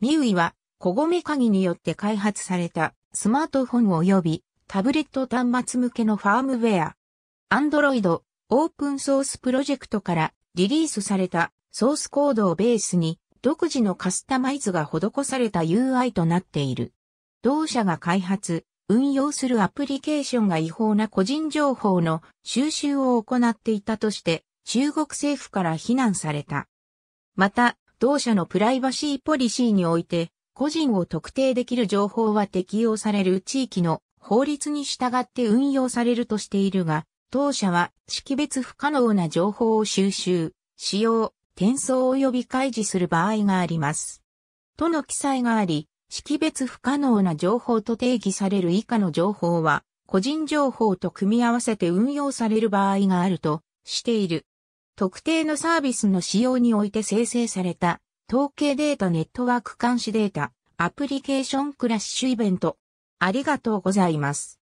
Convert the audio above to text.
ミウイは、小米鍵によって開発されたスマートフォン及びタブレット端末向けのファームウェア。Android オープンソースプロジェクトからリリースされたソースコードをベースに独自のカスタマイズが施された UI となっている。同社が開発、運用するアプリケーションが違法な個人情報の収集を行っていたとして中国政府から非難された。また、同社のプライバシーポリシーにおいて、個人を特定できる情報は適用される地域の法律に従って運用されるとしているが、当社は識別不可能な情報を収集、使用、転送及び開示する場合があります。との記載があり、識別不可能な情報と定義される以下の情報は、個人情報と組み合わせて運用される場合があるとしている。特定のサービスの使用において生成された、統計データネットワーク監視データ、アプリケーションクラッシュイベント。ありがとうございます。